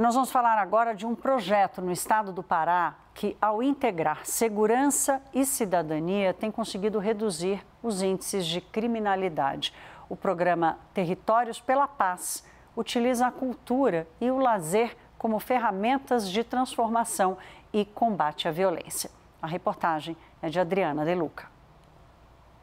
Nós vamos falar agora de um projeto no estado do Pará que, ao integrar segurança e cidadania, tem conseguido reduzir os índices de criminalidade. O programa Territórios pela Paz utiliza a cultura e o lazer como ferramentas de transformação e combate à violência. A reportagem é de Adriana De Luca.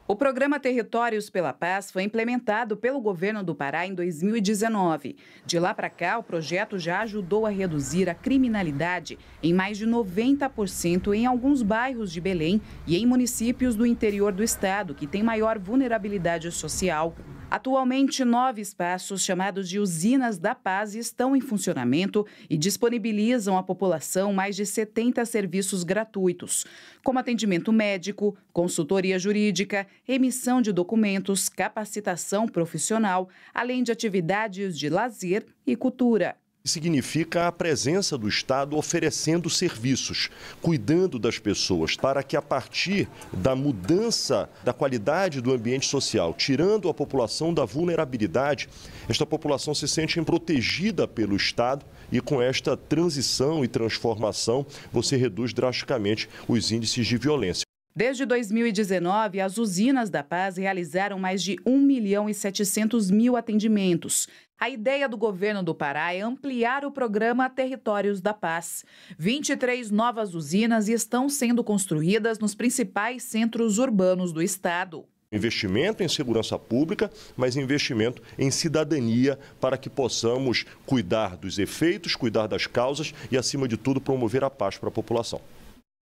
O programa Territórios pela Paz foi implementado pelo governo do Pará em 2019. De lá para cá, o projeto já ajudou a reduzir a criminalidade em mais de 90% em alguns bairros de Belém e em municípios do interior do estado, que têm maior vulnerabilidade social Atualmente, nove espaços chamados de Usinas da Paz estão em funcionamento e disponibilizam à população mais de 70 serviços gratuitos, como atendimento médico, consultoria jurídica, emissão de documentos, capacitação profissional, além de atividades de lazer e cultura significa a presença do Estado oferecendo serviços, cuidando das pessoas, para que a partir da mudança da qualidade do ambiente social, tirando a população da vulnerabilidade, esta população se sente protegida pelo Estado e com esta transição e transformação você reduz drasticamente os índices de violência. Desde 2019, as usinas da paz realizaram mais de 1 milhão e 700 mil atendimentos. A ideia do governo do Pará é ampliar o programa Territórios da Paz. 23 novas usinas estão sendo construídas nos principais centros urbanos do estado. Investimento em segurança pública, mas investimento em cidadania para que possamos cuidar dos efeitos, cuidar das causas e, acima de tudo, promover a paz para a população.